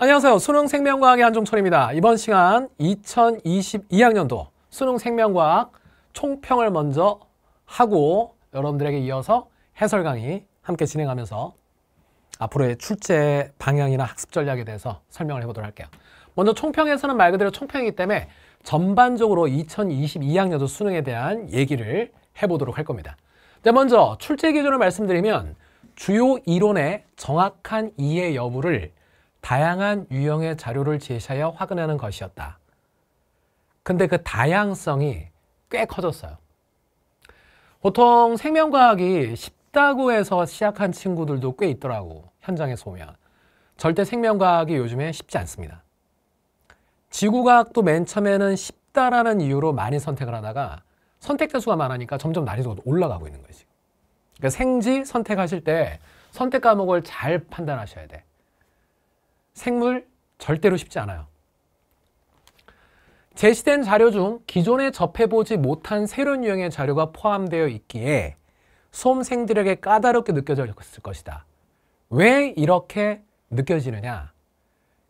안녕하세요. 수능생명과학의 한종철입니다. 이번 시간 2022학년도 수능생명과학 총평을 먼저 하고 여러분들에게 이어서 해설 강의 함께 진행하면서 앞으로의 출제 방향이나 학습 전략에 대해서 설명을 해보도록 할게요. 먼저 총평에서는 말 그대로 총평이기 때문에 전반적으로 2022학년도 수능에 대한 얘기를 해보도록 할 겁니다. 자, 먼저 출제 기준을 말씀드리면 주요 이론의 정확한 이해 여부를 다양한 유형의 자료를 제시하여 확인하는 것이었다. 근데 그 다양성이 꽤 커졌어요. 보통 생명과학이 쉽다고 해서 시작한 친구들도 꽤 있더라고, 현장에서 보면. 절대 생명과학이 요즘에 쉽지 않습니다. 지구과학도 맨 처음에는 쉽다라는 이유로 많이 선택을 하다가 선택자 수가 많으니까 점점 난이도가 올라가고 있는 거지. 그러니까 생지 선택하실 때 선택 과목을 잘 판단하셔야 돼. 생물 절대로 쉽지 않아요. 제시된 자료 중 기존에 접해보지 못한 새로운 유형의 자료가 포함되어 있기에 수험생들에게 까다롭게 느껴졌을 것이다. 왜 이렇게 느껴지느냐?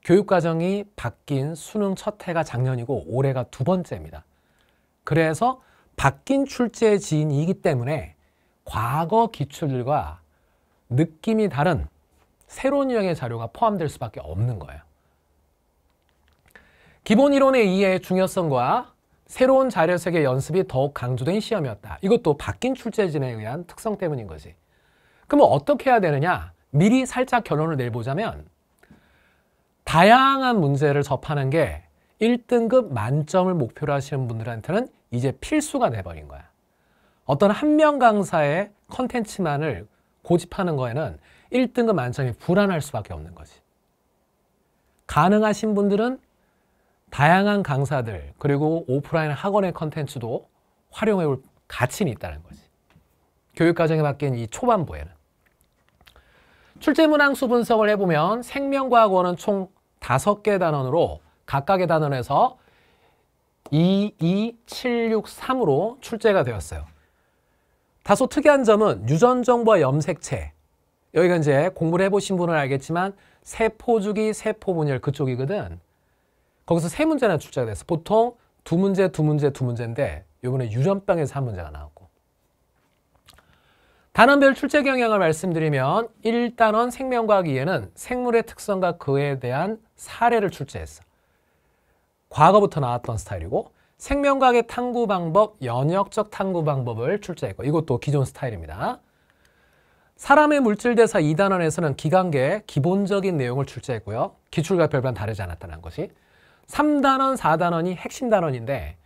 교육과정이 바뀐 수능 첫 해가 작년이고 올해가 두 번째입니다. 그래서 바뀐 출제 지인이기 때문에 과거 기출들과 느낌이 다른 새로운 유형의 자료가 포함될 수밖에 없는 거예요. 기본 이론에 의해 중요성과 새로운 자료색의 연습이 더욱 강조된 시험이었다. 이것도 바뀐 출제진에 의한 특성 때문인 거지. 그러 어떻게 해야 되느냐? 미리 살짝 결론을 내보자면 다양한 문제를 접하는 게 1등급 만점을 목표로 하시는 분들한테는 이제 필수가 돼버린 거야. 어떤 한 명 강사의 컨텐츠만을 고집하는 거에는 1등급 안착이 불안할 수밖에 없는 거지. 가능하신 분들은 다양한 강사들 그리고 오프라인 학원의 컨텐츠도 활용해 올 가치는 있다는 거지. 교육과정에 바뀐 이 초반부에는. 출제문항수 분석을 해보면 생명과학원은 총 5개 단원으로 각각의 단원에서 2, 2, 7, 6, 3으로 출제가 되었어요. 다소 특이한 점은 유전정보와 염색체, 여기가 이제 공부를 해보신 분은 알겠지만 세포주기, 세포분열 그쪽이거든. 거기서 세 문제나 출제가 됐어. 보통 두 문제, 두 문제, 두 문제인데 요번에 유전병에서 한 문제가 나왔고 단원별 출제 경향을 말씀드리면 1단원 생명과학 이에는 생물의 특성과 그에 대한 사례를 출제했어. 과거부터 나왔던 스타일이고 생명과학의 탐구 방법, 연역적 탐구 방법을 출제했고 이것도 기존 스타일입니다. 사람의 물질대사 2단원에서는 기관계의 기본적인 내용을 출제했고요. 기출과 별반 다르지 않았다는 것이. 3단원, 4단원이 핵심 단원인데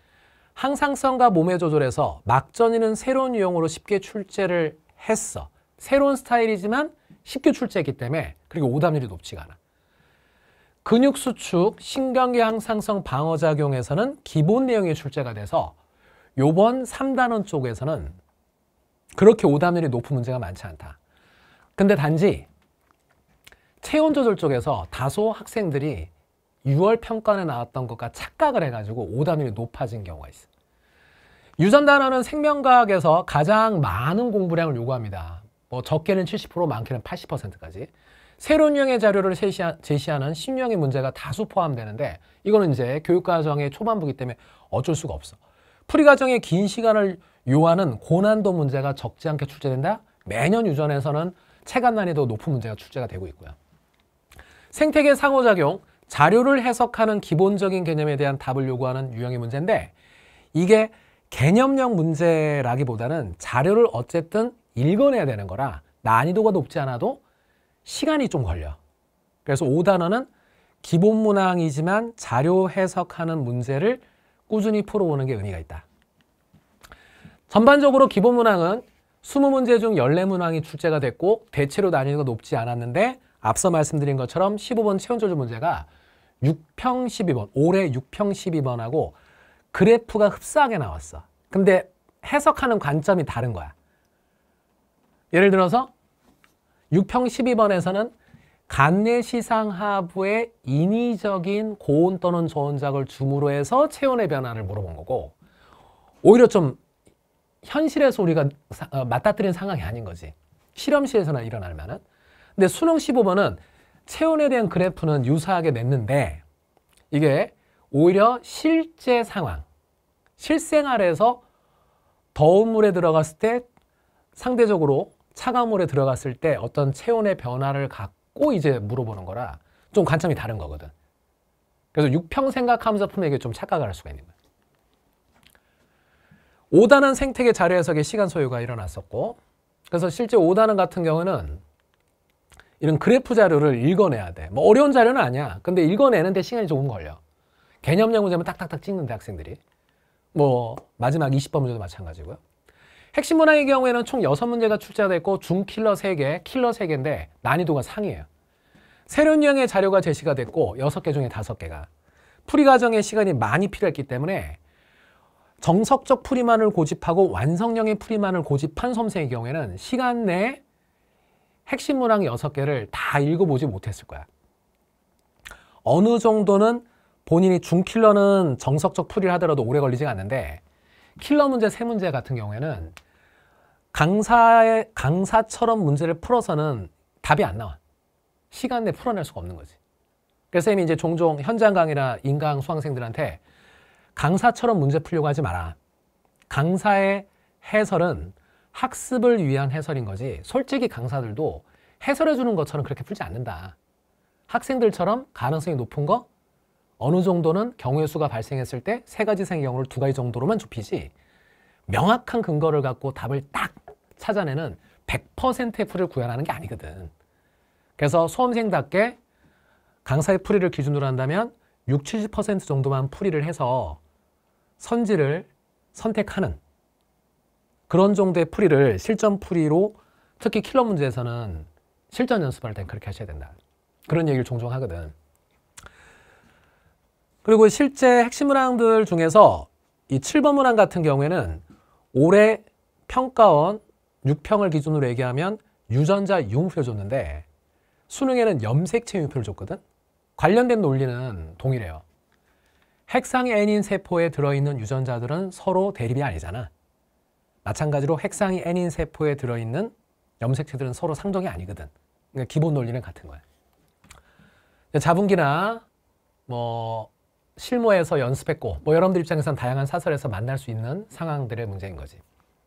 항상성과 몸의 조절에서 막전이는 새로운 유형으로 쉽게 출제를 했어. 새로운 스타일이지만 쉽게 출제했기 때문에 그리고 오답률이 높지가 않아. 근육 수축, 신경계 항상성 방어작용에서는 기본 내용이 출제가 돼서 요번 3단원 쪽에서는 그렇게 오답률이 높은 문제가 많지 않다. 근데 단지 체온 조절 쪽에서 다소 학생들이 6월 평가에 나왔던 것과 착각을 해가지고 오단위로 높아진 경우가 있어. 유전 단어는 생명과학에서 가장 많은 공부량을 요구합니다. 뭐 적게는 70%, 많게는 80%까지. 새로운 유형의 자료를 제시하는 신유형의 문제가 다수 포함되는데 이거는 이제 교육과정의 초반부기 때문에 어쩔 수가 없어. 풀이과정의 긴 시간을 요하는 고난도 문제가 적지 않게 출제된다? 매년 유전에서는 체감난이 더 높은 문제가 출제가 되고 있고요. 생태계 상호작용, 자료를 해석하는 기본적인 개념에 대한 답을 요구하는 유형의 문제인데 이게 개념형 문제라기보다는 자료를 어쨌든 읽어내야 되는 거라 난이도가 높지 않아도 시간이 좀 걸려. 그래서 5단어는 기본 문항이지만 자료 해석하는 문제를 꾸준히 풀어오는 게 의미가 있다. 전반적으로 기본 문항은 20문제 중 14문항이 출제가 됐고 대체로 난이도가 높지 않았는데 앞서 말씀드린 것처럼 15번 체온조절 문제가 6평 12번, 올해 6평 12번하고 그래프가 흡사하게 나왔어. 근데 해석하는 관점이 다른 거야. 예를 들어서 6평 12번에서는 간내시상하부의 인위적인 고온 또는 저온작을 줌으로 해서 체온의 변화를 물어본 거고 오히려 좀 현실에서우리가 어, 맞닥뜨린 상황이 아닌 거지. 실험실에서나 일어날 만한. 근데 수능 15번은 체온에 대한 그래프는 유사하게 냈는데 이게 오히려 실제 상황, 실생활에서 더운 물에 들어갔을 때 상대적으로 차가운 물에 들어갔을 때 어떤 체온의 변화를 갖고 이제 물어보는 거라 좀 관점이 다른 거거든. 그래서 육평 생각하면서 풀면 이게 좀 착각을 할 수가 있는 거야. 5단은 생태계 자료 해석의 시간 소요가 일어났었고 그래서 실제 5단은 같은 경우는 이런 그래프 자료를 읽어내야 돼. 뭐 어려운 자료는 아니야. 근데 읽어내는데 시간이 조금 걸려. 개념 연구자면 딱딱딱 찍는데 학생들이. 뭐 마지막 20번 문제도 마찬가지고요. 핵심 문항의 경우에는 총 6문제가 출제됐고 중킬러 3개, 킬러 3개인데 난이도가 상이에요. 새로운 유형의 자료가 제시가 됐고 6개 중에 5개가. 풀이 과정의 시간이 많이 필요했기 때문에 정석적 풀이만을 고집하고 완성형의 풀이만을 고집한 섬세의 경우에는 시간 내에 핵심 문항 6개를 다 읽어보지 못했을 거야. 어느 정도는 본인이 중킬러는 정석적 풀이를 하더라도 오래 걸리지 않는데 킬러 문제 세 문제 같은 경우에는 강사의, 강사처럼 문제를 풀어서는 답이 안 나와. 시간 내에 풀어낼 수가 없는 거지. 그래서 쌤이 이제 종종 현장 강의나 인강 수강생들한테 강사처럼 문제 풀려고 하지 마라. 강사의 해설은 학습을 위한 해설인 거지 솔직히 강사들도 해설해 주는 것처럼 그렇게 풀지 않는다. 학생들처럼 가능성이 높은 거 어느 정도는 경우의 수가 발생했을 때 세 가지 생의 경우를 두 가지 정도로만 좁히지 명확한 근거를 갖고 답을 딱 찾아내는 100%의 풀이를 구현하는 게 아니거든. 그래서 수험생답게 강사의 풀이를 기준으로 한다면 6, 70% 정도만 풀이를 해서 선지를 선택하는 그런 정도의 풀이를 실전 풀이로 특히 킬러 문제에서는 실전 연습할 땐 그렇게 하셔야 된다. 그런 얘기를 종종 하거든. 그리고 실제 핵심 문항들 중에서 이 7번 문항 같은 경우에는 올해 평가원 6평을 기준으로 얘기하면 유전자 용무표 줬는데 수능에는 염색 체유표를 줬거든. 관련된 논리는 동일해요. 핵상 N인 세포에 들어있는 유전자들은 서로 대립이 아니잖아. 마찬가지로 핵상 N인 세포에 들어있는 염색체들은 서로 상정이 아니거든. 그러니까 기본 논리는 같은 거야. 자분기나 뭐 실무에서 연습했고 뭐 여러분들 입장에선 다양한 사설에서 만날 수 있는 상황들의 문제인 거지.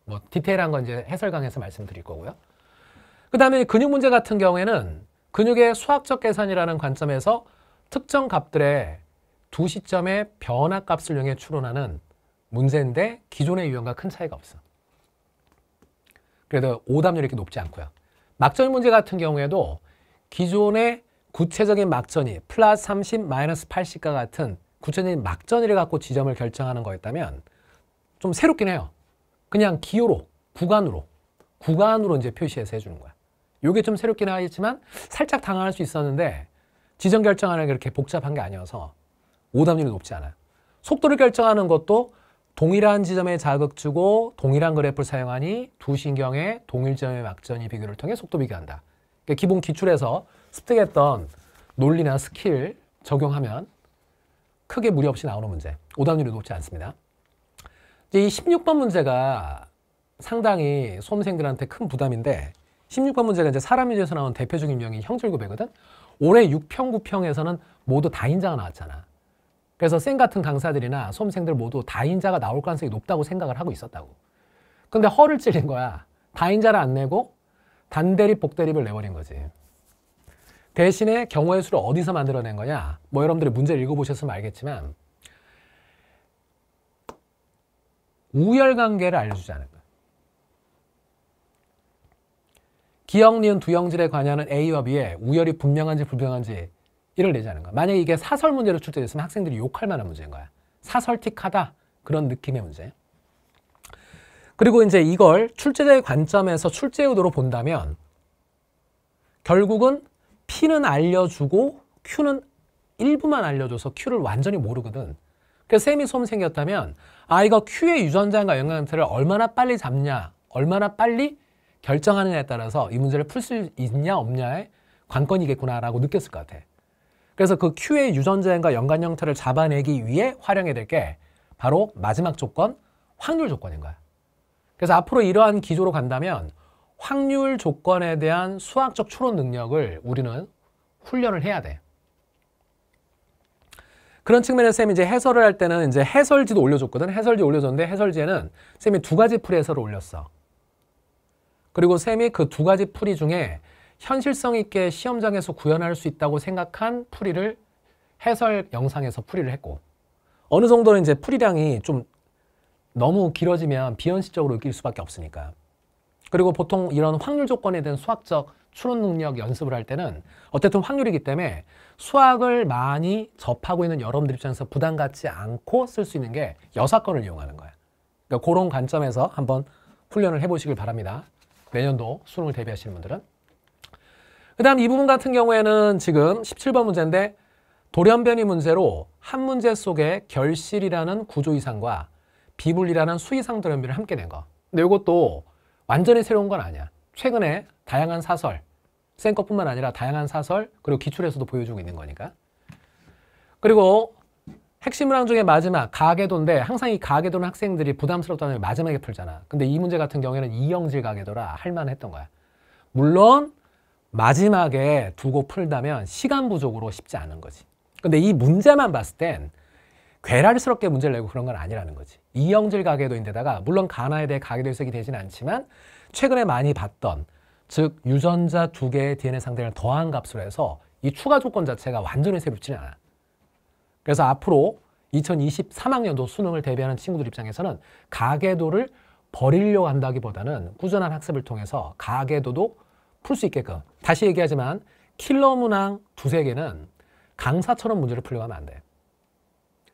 뭐 디테일한 건 이제 해설 강에서 말씀드릴 거고요. 그 다음에 근육 문제 같은 경우에는 근육의 수학적 계산이라는 관점에서 특정 값들의 두 시점의 변화값을 이용해 추론하는 문제인데 기존의 유형과 큰 차이가 없어. 그래도 오답률이 이렇게 높지 않고요. 막전 문제 같은 경우에도 기존의 구체적인 막전이 플러스 30, 마이너스 80과 같은 구체적인 막전이를 갖고 지점을 결정하는 거였다면 좀 새롭긴 해요. 그냥 기호로, 구간으로, 구간으로 이제 표시해서 해주는 거야. 요게 좀 새롭긴 하겠지만 살짝 당황할 수 있었는데 지정 결정하는 게 그렇게 복잡한 게 아니어서 오답률이 높지 않아요. 속도를 결정하는 것도 동일한 지점에 자극 주고 동일한 그래프를 사용하니 두 신경의 동일점의 막전이 비교를 통해 속도 비교한다. 그러니까 기본 기출에서 습득했던 논리나 스킬 적용하면 크게 무리 없이 나오는 문제. 오답률이 높지 않습니다. 이제 이 16번 문제가 상당히 수험생들한테 큰 부담인데 16번 문제가 이제 사람 위주에서 나온 대표적인 유형인형질구배거든 올해 6평, 9평에서는 모두 다인자가 나왔잖아. 그래서 쌤 같은 강사들이나 수험생들 모두 다인자가 나올 가능성이 높다고 생각을 하고 있었다고. 근데 허를 찔린 거야. 다인자를 안 내고 단대립, 복대립을 내버린 거지. 대신에 경우의 수를 어디서 만들어낸 거냐? 뭐 여러분들이 문제를 읽어보셨으면 알겠지만 우열관계를 알려주지 않은 기역, 니은, 두형질에 관여하는 A와 B의 우열이 분명한지 불분명한지 이를 내자는 거야. 만약에 이게 사설 문제로 출제됐으면 학생들이 욕할 만한 문제인 거야. 사설틱하다 그런 느낌의 문제. 그리고 이제 이걸 출제자의 관점에서 출제 의도로 본다면 결국은 P는 알려주고 Q는 일부만 알려줘서 Q를 완전히 모르거든. 그래서 셈이 소음 생겼다면 아 이거 Q의 유전자인가 영양태를 얼마나 빨리 잡냐 얼마나 빨리 결정하느냐에 따라서 이 문제를 풀 수 있냐 없냐의 관건이겠구나라고 느꼈을 것 같아. 그래서 그 Q의 유전자인과 연관 형태를 잡아내기 위해 활용해야 될 게 바로 마지막 조건, 확률 조건인 거야. 그래서 앞으로 이러한 기조로 간다면 확률 조건에 대한 수학적 추론 능력을 우리는 훈련을 해야 돼. 그런 측면에서 쌤이 이제 해설을 할 때는 이제 해설지도 올려줬거든. 해설지 올려줬는데 해설지에는 쌤이 두 가지 풀이 해설을 올렸어. 그리고 쌤이 그 두 가지 풀이 중에 현실성 있게 시험장에서 구현할 수 있다고 생각한 풀이를 해설 영상에서 풀이를 했고 어느 정도는 이제 풀이량이 좀 너무 길어지면 비현실적으로 느낄 수밖에 없으니까 그리고 보통 이런 확률 조건에 대한 수학적 추론 능력 연습을 할 때는 어쨌든 확률이기 때문에 수학을 많이 접하고 있는 여러분들 입장에서 부담 갖지 않고 쓸 수 있는 게 여사건을 이용하는 거야. 그러니까 그런 관점에서 한번 훈련을 해보시길 바랍니다. 내년도 수능을 대비하시는 분들은. 그 다음 이 부분 같은 경우에는 지금 17번 문제인데 돌연변이 문제로 한 문제 속에 결실이라는 구조 이상과 비불이라는 수이상 돌연변이를 함께 낸 거. 근데 이것도 완전히 새로운 건 아니야. 최근에 다양한 사설, 센 것뿐만 아니라 다양한 사설 그리고 기출에서도 보여주고 있는 거니까. 그리고 핵심 문항 중에 마지막 가계도인데 항상 이 가계도는 학생들이 부담스럽다는 게 마지막에 풀잖아. 근데 이 문제 같은 경우에는 이영질 가계도라 할만했던 거야. 물론 마지막에 두고 풀다면 시간 부족으로 쉽지 않은 거지. 근데 이 문제만 봤을 땐 괴랄스럽게 문제를 내고 그런 건 아니라는 거지. 이영질 가계도인데다가 물론 가나에 대해 가계도 해석이 되진 않지만 최근에 많이 봤던 즉 유전자 두 개의 DNA 상대를 더한 값으로 해서 이 추가 조건 자체가 완전히 새롭지는 않아. 그래서 앞으로 2023학년도 수능을 대비하는 친구들 입장에서는 가계도를 버리려고 한다기보다는 꾸준한 학습을 통해서 가계도도 풀 수 있게끔 다시 얘기하지만 킬러 문항 두세 개는 강사처럼 문제를 풀려가면 안 돼.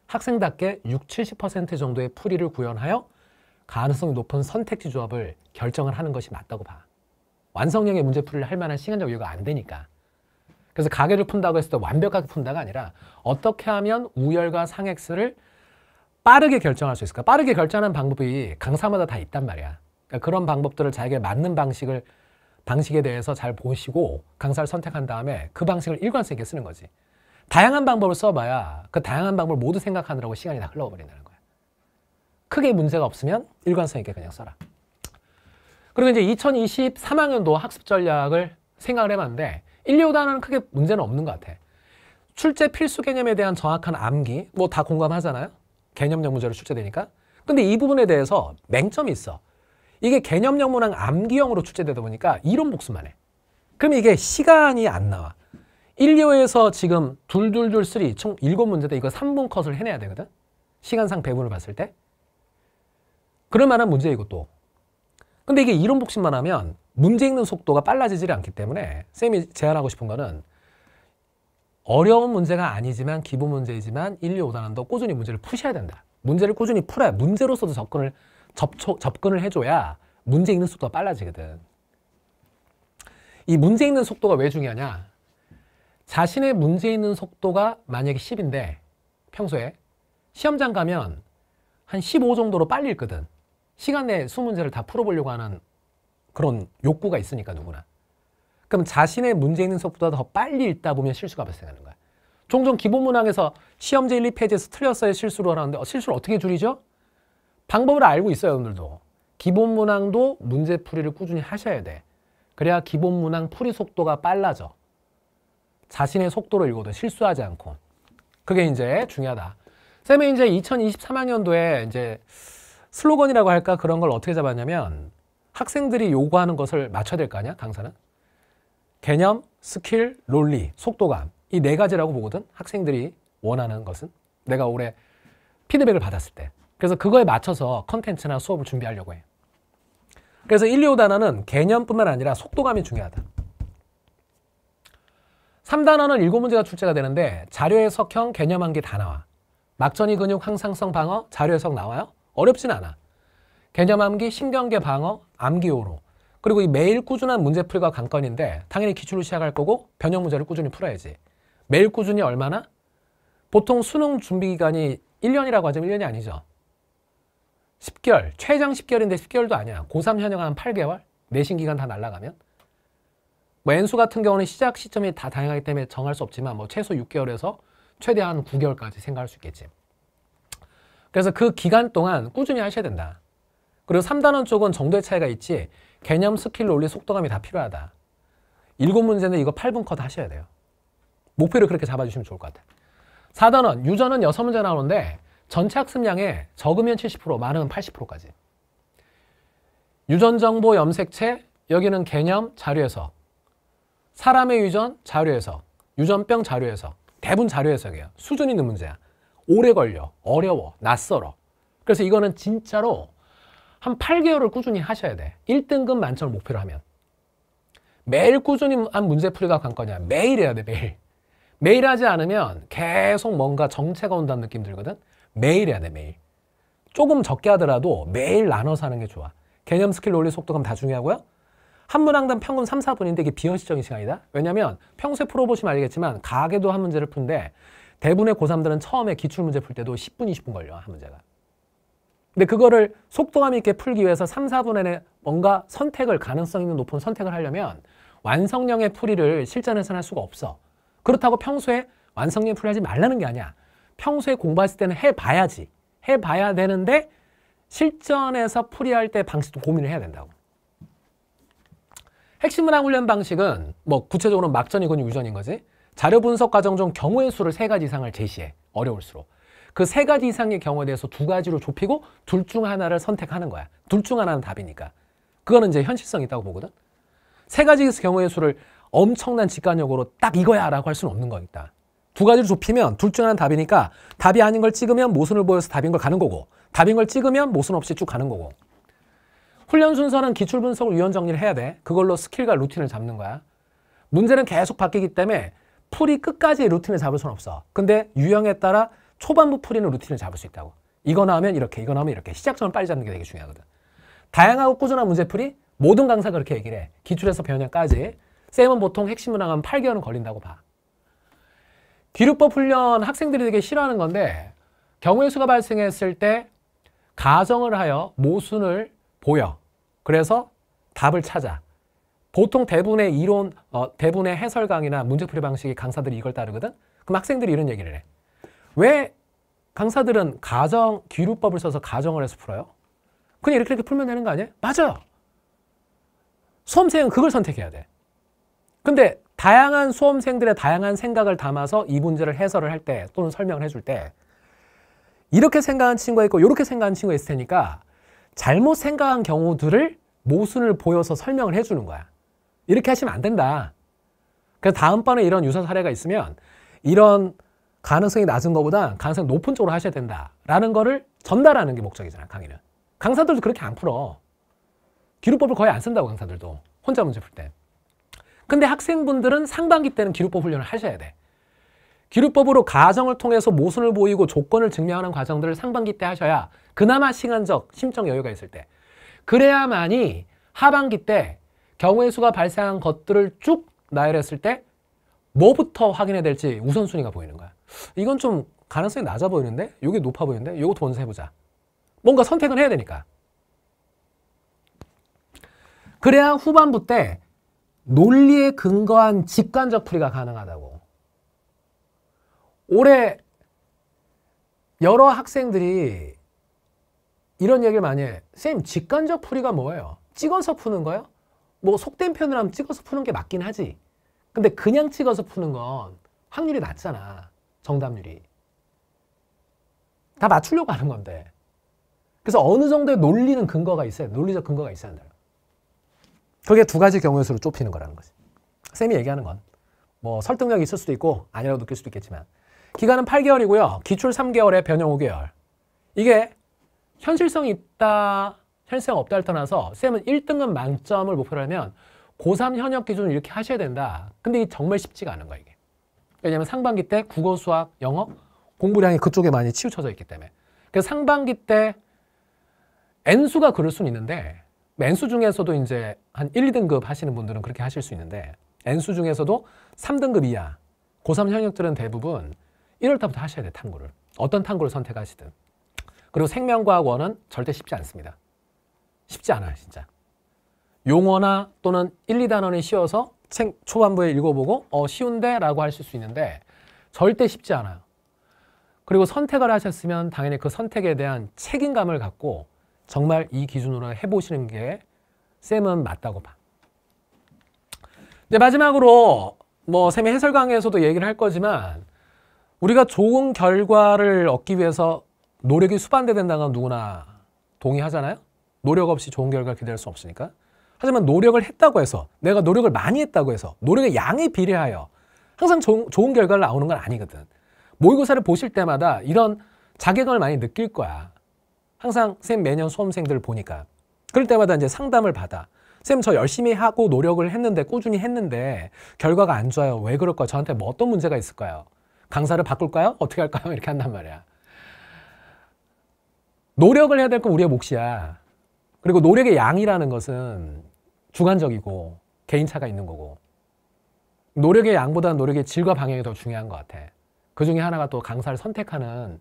학생답게 6, 70% 정도의 풀이를 구현하여 가능성이 높은 선택지 조합을 결정을 하는 것이 맞다고 봐. 완성형의 문제풀이를 할 만한 시간적 여유가 안 되니까. 그래서 가게를 푼다고 했을 때 완벽하게 푼다가 아니라 어떻게 하면 우열과 상액수를 빠르게 결정할 수 있을까? 빠르게 결정하는 방법이 강사마다 다 있단 말이야. 그러니까 그런 방법들을 자기에 맞는 방식을 방식에 대해서 잘 보시고 강사를 선택한 다음에 그 방식을 일관성 있게 쓰는 거지. 다양한 방법을 써봐야 그 다양한 방법을 모두 생각하느라고 시간이 다 흘러버린다는 거야. 크게 문제가 없으면 일관성 있게 그냥 써라. 그리고 이제 2023학년도 학습 전략을 생각을 해봤는데 1, 2, 5단은 크게 문제는 없는 것 같아. 출제 필수 개념에 대한 정확한 암기, 뭐 다 공감하잖아요. 개념형 문제로 출제되니까. 근데 이 부분에 대해서 맹점이 있어. 이게 개념형 문항 암기형으로 출제되다 보니까 이론 복수만 해. 그럼 이게 시간이 안 나와. 1, 2호에서 지금 둘 둘둘 쓰총 7문제인데 이거 3분 컷을 해내야 되거든. 시간상 배분을 봤을 때. 그럴 만한 문제이고 또. 근데 이게 이론 복습만 하면 문제 읽는 속도가 빨라지질 않기 때문에 쌤이 제안하고 싶은 거는 어려운 문제가 아니지만 기본 문제이지만 1, 2, 5단원도 꾸준히 문제를 푸셔야 된다. 문제를 꾸준히 풀어야 문제로서도 접근을 접촉, 접근을 해줘야 문제 읽는 속도가 빨라지거든. 이 문제 읽는 속도가 왜 중요하냐? 자신의 문제 읽는 속도가 만약에 10인데 평소에 시험장 가면 한 15 정도로 빨리 읽거든. 시간 내에 수문제를 다 풀어보려고 하는 그런 욕구가 있으니까 누구나. 그럼 자신의 문제 있는 수보다더 빨리 읽다 보면 실수가 발생하는 거야. 종종 기본문항에서 시험제 1, 2페이지에서 틀렸어요 실수로 하는데 어, 실수를 어떻게 줄이죠? 방법을 알고 있어요 오늘도 기본문항도 문제풀이를 꾸준히 하셔야 돼. 그래야 기본문항 풀이 속도가 빨라져. 자신의 속도로 읽어도 실수하지 않고. 그게 이제 중요하다. 쌤이 이제 2023학년도에 이제 슬로건이라고 할까 그런 걸 어떻게 잡았냐면 학생들이 요구하는 것을 맞춰야 될 거 아니야 강사는 개념, 스킬, 논리, 속도감 이 네 가지라고 보거든 학생들이 원하는 것은 내가 올해 피드백을 받았을 때 그래서 그거에 맞춰서 컨텐츠나 수업을 준비하려고 해 그래서 1, 2, 5단어는 개념뿐만 아니라 속도감이 중요하다 3단원은 7문제가 출제가 되는데 자료 해석형 개념 한 개 다 나와 막전이 근육 항상성 방어 자료 해석 나와요 어렵진 않아. 개념 암기, 신경계 방어, 암기 호로 그리고 이 매일 꾸준한 문제풀이가 관건인데 당연히 기출을 시작할 거고 변형 문제를 꾸준히 풀어야지. 매일 꾸준히 얼마나? 보통 수능 준비 기간이 1년이라고 하자면 1년이 아니죠. 10개월, 최장 10개월인데 10개월도 아니야. 고3 현역 한 8개월? 내신 기간 다 날라가면? 뭐 N수 같은 경우는 시작 시점이 다 다양하기 때문에 정할 수 없지만 뭐 최소 6개월에서 최대한 9개월까지 생각할 수 있겠지. 그래서 그 기간 동안 꾸준히 하셔야 된다. 그리고 3단원 쪽은 정도의 차이가 있지 개념, 스킬, 논리, 속도감이 다 필요하다. 7문제는 이거 8분 컷 하셔야 돼요. 목표를 그렇게 잡아주시면 좋을 것 같아요. 4단원, 유전은 6문제 나오는데 전체 학습량에 적으면 70%, 많으면 80%까지. 유전정보 염색체, 여기는 개념, 자료 에서 사람의 유전, 자료 에서 유전병, 자료 에서 대분 자료 에서이에요 수준 있는 문제야. 오래 걸려, 어려워, 낯설어. 그래서 이거는 진짜로 한 8개월을 꾸준히 하셔야 돼. 1등급 만점을 목표로 하면. 매일 꾸준히 한 문제풀이가 관건이야. 매일 해야 돼, 매일. 매일 하지 않으면 계속 뭔가 정체가 온다는 느낌 들거든? 매일 해야 돼, 매일. 조금 적게 하더라도 매일 나눠서 하는 게 좋아. 개념 스킬 논리 속도감 다 중요하고요. 한 문항당 평균 3, 4분인데 이게 비현실적인 시간이다. 왜냐면 평소에 풀어보시면 알겠지만 가게도한 문제를 푼데 대부분의 고3들은 처음에 기출문제 풀 때도 10분, 20분 걸려, 한 문제가. 근데 그거를 속도감 있게 풀기 위해서 3, 4분 안에 뭔가 선택을, 가능성 있는 높은 선택을 하려면 완성형의 풀이를 실전에서는 할 수가 없어. 그렇다고 평소에 완성형 풀이 하지 말라는 게 아니야. 평소에 공부했을 때는 해봐야지. 해봐야 되는데 실전에서 풀이할 때 방식도 고민을 해야 된다고. 핵심 문항 훈련 방식은 뭐구체적으로 막전이건 유전인 거지. 자료 분석 과정 중 경우의 수를 세 가지 이상을 제시해 어려울수록 그 세 가지 이상의 경우에 대해서 두 가지로 좁히고 둘 중 하나를 선택하는 거야 둘 중 하나는 답이니까 그거는 이제 현실성이 있다고 보거든 세 가지 경우의 수를 엄청난 직관력으로 딱 이거야 라고 할 수는 없는 거니까 두 가지로 좁히면 둘 중 하나는 답이니까 답이 아닌 걸 찍으면 모순을 보여서 답인 걸 가는 거고 답인 걸 찍으면 모순 없이 쭉 가는 거고 훈련 순서는 기출 분석을 유연 정리를 해야 돼 그걸로 스킬과 루틴을 잡는 거야 문제는 계속 바뀌기 때문에 풀이 끝까지 루틴을 잡을 수는 없어. 근데 유형에 따라 초반부 풀이는 루틴을 잡을 수 있다고. 이거나 오면 이렇게, 이거나 오면 이렇게. 시작점을 빨리 잡는 게 되게 중요하거든. 다양하고 꾸준한 문제풀이 모든 강사가 그렇게 얘기를 해. 기출에서 변형까지. 쌤은 보통 핵심 문항은 8개월은 걸린다고 봐. 기루법 훈련 학생들이 되게 싫어하는 건데 경우의 수가 발생했을 때 가정을 하여 모순을 보여. 그래서 답을 찾아. 보통 대부분의 이론, 어, 대부분의 해설 강의나 문제 풀이 방식의 강사들이 이걸 따르거든? 그럼 학생들이 이런 얘기를 해. 왜 강사들은 가정, 기류법을 써서 가정을 해서 풀어요? 그냥 이렇게 이렇게 풀면 되는 거 아니에요? 맞아! 요 수험생은 그걸 선택해야 돼. 근데 다양한 수험생들의 다양한 생각을 담아서 이 문제를 해설을 할 때 또는 설명을 해줄 때 이렇게 생각한 친구가 있고 이렇게 생각한 친구가 있을 테니까 잘못 생각한 경우들을 모순을 보여서 설명을 해주는 거야. 이렇게 하시면 안 된다. 그래서 다음번에 이런 유사 사례가 있으면 이런 가능성이 낮은 것보다 가능성이 높은 쪽으로 하셔야 된다라는 거를 전달하는 게 목적이잖아 강의는. 강사들도 그렇게 안 풀어. 기루법을 거의 안 쓴다고 강사들도 혼자 문제 풀 때. 근데 학생분들은 상반기 때는 기루법 훈련을 하셔야 돼. 기루법으로 가정을 통해서 모순을 보이고 조건을 증명하는 과정들을 상반기 때 하셔야 그나마 시간적 심정 여유가 있을 때 그래야만이 하반기 때 경우의 수가 발생한 것들을 쭉 나열했을 때 뭐부터 확인해야 될지 우선순위가 보이는 거야. 이건 좀 가능성이 낮아 보이는데 이게 높아 보이는데 이것도 먼저 해보자. 뭔가 선택을 해야 되니까. 그래야 후반부 때 논리에 근거한 직관적 풀이가 가능하다고. 올해 여러 학생들이 이런 얘기를 많이 해. 쌤, 직관적 풀이가 뭐예요? 찍어서 푸는 거예요? 뭐 속된 표현을 하면 찍어서 푸는 게 맞긴 하지. 근데 그냥 찍어서 푸는 건 확률이 낮잖아. 정답률이. 다 맞추려고 하는 건데. 그래서 어느 정도의 논리는 근거가 있어야 논리적 근거가 있어야 한다. 그게 두 가지 경우의 수로 좁히는 거라는 거지. 쌤이 얘기하는 건 뭐 설득력이 있을 수도 있고 아니라고 느낄 수도 있겠지만 기간은 8개월이고요. 기출 3개월에 변형 5개월. 이게 현실성이 있다 현실성 없다를 떠나서 쌤은 1등급 만점을 목표로 하면 고3 현역 기준을 이렇게 하셔야 된다. 근데 이게 정말 쉽지가 않은 거야 이게. 왜냐하면 상반기 때 국어, 수학, 영어 공부량이 그쪽에 많이 치우쳐져 있기 때문에. 그래서 상반기 때 N수가 그럴 수는 있는데 N수 중에서도 이제 한 1, 2등급 하시는 분들은 그렇게 하실 수 있는데 N수 중에서도 3등급 이하 고3 현역들은 대부분 1월달부터 하셔야 돼 탐구를. 어떤 탐구를 선택하시든. 그리고 생명과학원은 절대 쉽지 않습니다. 쉽지 않아요, 진짜. 용어나 또는 1, 2단원이 쉬워서 책 초반부에 읽어보고 어 쉬운데 라고 하실 수 있는데 절대 쉽지 않아요. 그리고 선택을 하셨으면 당연히 그 선택에 대한 책임감을 갖고 정말 이 기준으로 해보시는 게 쌤은 맞다고 봐. 이제 마지막으로 뭐 쌤의 해설 강의에서도 얘기를 할 거지만 우리가 좋은 결과를 얻기 위해서 노력이 수반돼 된다는 건 누구나 동의하잖아요. 노력 없이 좋은 결과를 기대할 수 없으니까. 하지만 노력을 했다고 해서 내가 노력을 많이 했다고 해서 노력의 양에 비례하여 항상 조, 좋은 결과를 나오는 건 아니거든. 모의고사를 보실 때마다 이런 자괴감을 많이 느낄 거야. 항상 쌤 매년 수험생들 보니까. 그럴 때마다 이제 상담을 받아. 쌤 저 열심히 하고 노력을 했는데 꾸준히 했는데 결과가 안 좋아요. 왜 그럴까요? 저한테 뭐 어떤 문제가 있을까요? 강사를 바꿀까요? 어떻게 할까요? 이렇게 한단 말이야. 노력을 해야 될 건 우리의 몫이야. 그리고 노력의 양이라는 것은 주관적이고 개인차가 있는 거고 노력의 양보다는 노력의 질과 방향이 더 중요한 것 같아. 그 중에 하나가 또 강사를 선택하는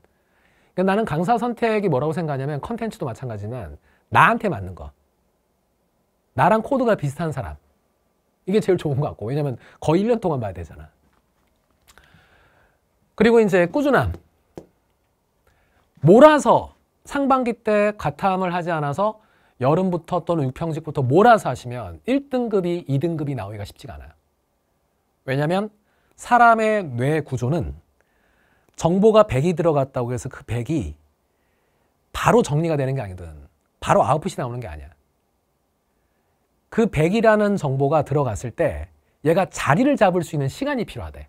그러니까 나는 강사 선택이 뭐라고 생각하냐면 컨텐츠도 마찬가지지만 나한테 맞는 거. 나랑 코드가 비슷한 사람. 이게 제일 좋은 것 같고 왜냐면 거의 1년 동안 봐야 되잖아. 그리고 이제 꾸준함. 몰아서 상반기 때 가탐을 하지 않아서 여름부터 또는 육평식부터 몰아서 하시면 1등급이 2등급이 나오기가 쉽지가 않아요. 왜냐하면 사람의 뇌 구조는 정보가 100이 들어갔다고 해서 그 100이 바로 정리가 되는 게 아니거든. 바로 아웃풋이 나오는 게 아니야. 그 100이라는 정보가 들어갔을 때 얘가 자리를 잡을 수 있는 시간이 필요하대.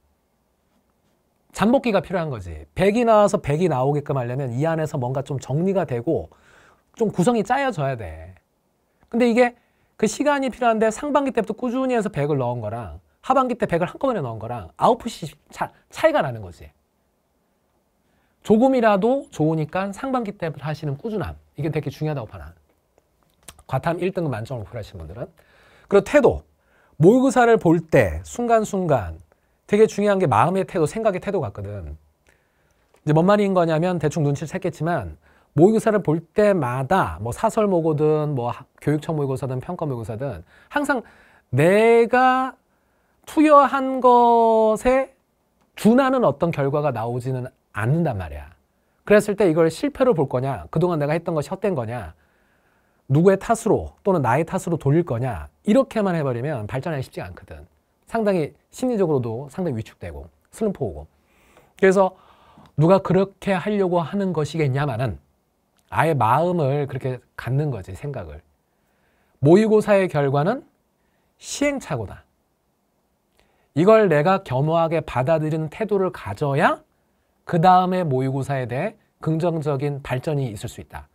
잠복기가 필요한 거지. 100이 나와서 100이 나오게끔 하려면 이 안에서 뭔가 좀 정리가 되고 좀 구성이 짜여져야 돼. 근데 이게 그 시간이 필요한데 상반기 때부터 꾸준히 해서 100을 넣은 거랑 하반기 때 100을 한꺼번에 넣은 거랑 아웃풋이 차, 차이가 나는 거지. 조금이라도 좋으니까 상반기 때부터 하시는 꾸준함. 이게 되게 중요하다고 봐라. 과탐 1등급 만점을 고려하시는 분들은. 그리고 태도. 모의고사를 볼 때 순간순간 되게 중요한 게 마음의 태도, 생각의 태도 같거든. 이제 뭔 말인 거냐면 대충 눈치를 챘겠지만 모의고사를 볼 때마다 뭐 사설 모고든 뭐 교육청 모의고사든 평가 모의고사든 항상 내가 투여한 것에 준하는 어떤 결과가 나오지는 않는단 말이야. 그랬을 때 이걸 실패로 볼 거냐, 그동안 내가 했던 것이 헛된 거냐, 누구의 탓으로 또는 나의 탓으로 돌릴 거냐, 이렇게만 해버리면 발전하기 쉽지 않거든. 상당히 심리적으로도 상당히 위축되고 슬럼프 오고. 그래서 누가 그렇게 하려고 하는 것이겠냐마는 아예 마음을 그렇게 갖는 거지, 생각을. 모의고사의 결과는 시행착오다. 이걸 내가 겸허하게 받아들이는 태도를 가져야 그 다음에 모의고사에 대해 긍정적인 발전이 있을 수 있다.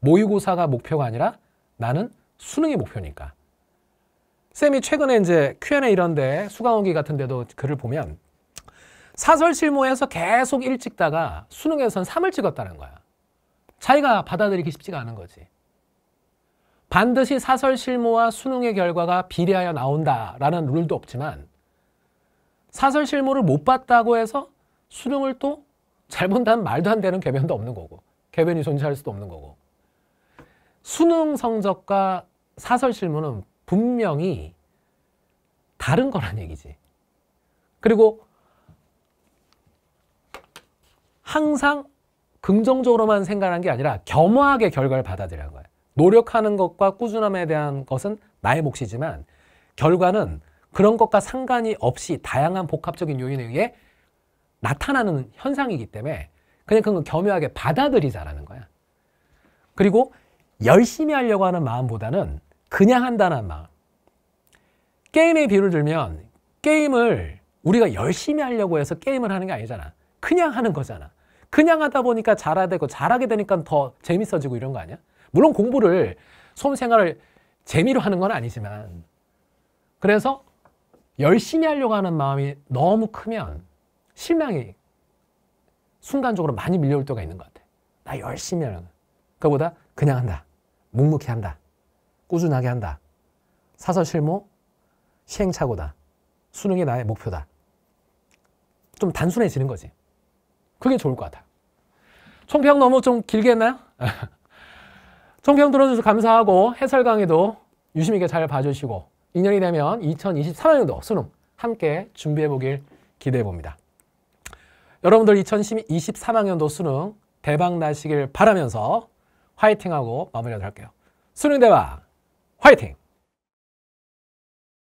모의고사가 목표가 아니라 나는 수능이 목표니까. 쌤이 최근에 이제 Q&A 이런데 수강원기 같은 데도 글을 보면 사설 실무에서 계속 일 찍다가 수능에선 3을 찍었다는 거야. 자기가 받아들이기 쉽지가 않은 거지. 반드시 사설 실무와 수능의 결과가 비례하여 나온다라는 룰도 없지만 사설 실무를 못 봤다고 해서 수능을 또 잘 본다는 말도 안 되는 개변도 없는 거고 개변이 존재할 수도 없는 거고 수능 성적과 사설 실무는 분명히 다른 거란 얘기지. 그리고 항상 긍정적으로만 생각하는 게 아니라 겸허하게 결과를 받아들이는 거예요. 노력하는 것과 꾸준함에 대한 것은 나의 몫이지만 결과는 그런 것과 상관이 없이 다양한 복합적인 요인에 의해 나타나는 현상이기 때문에 그냥 그건 겸허하게 받아들이자라는 거야. 그리고 열심히 하려고 하는 마음보다는 그냥 한다는 마음. 게임의 비유를 들면 게임을 우리가 열심히 하려고 해서 게임을 하는 게 아니잖아. 그냥 하는 거잖아. 그냥 하다 보니까 잘하야 되고 잘하게 되니까 더 재밌어지고 이런 거 아니야? 물론 공부를 수험생활을 재미로 하는 건 아니지만 그래서 열심히 하려고 하는 마음이 너무 크면 실망이 순간적으로 많이 밀려올 때가 있는 것 같아. 나 열심히 하는 그거보다 그냥 한다. 묵묵히 한다. 꾸준하게 한다. 사설 실무, 시행착오다. 수능이 나의 목표다. 좀 단순해지는 거지. 그게 좋을 것 같아요. 총평 너무 좀 길게 했나요? 총평 들어주셔서 감사하고 해설 강의도 유심 있잘 봐주시고 2년이 되면 2 0 2 3년도 수능 함께 준비해보길 기대해봅니다. 여러분들 2023학년도 수능 대박 나시길 바라면서 화이팅하고 마무리하도록 할게요. 수능 대박 화이팅!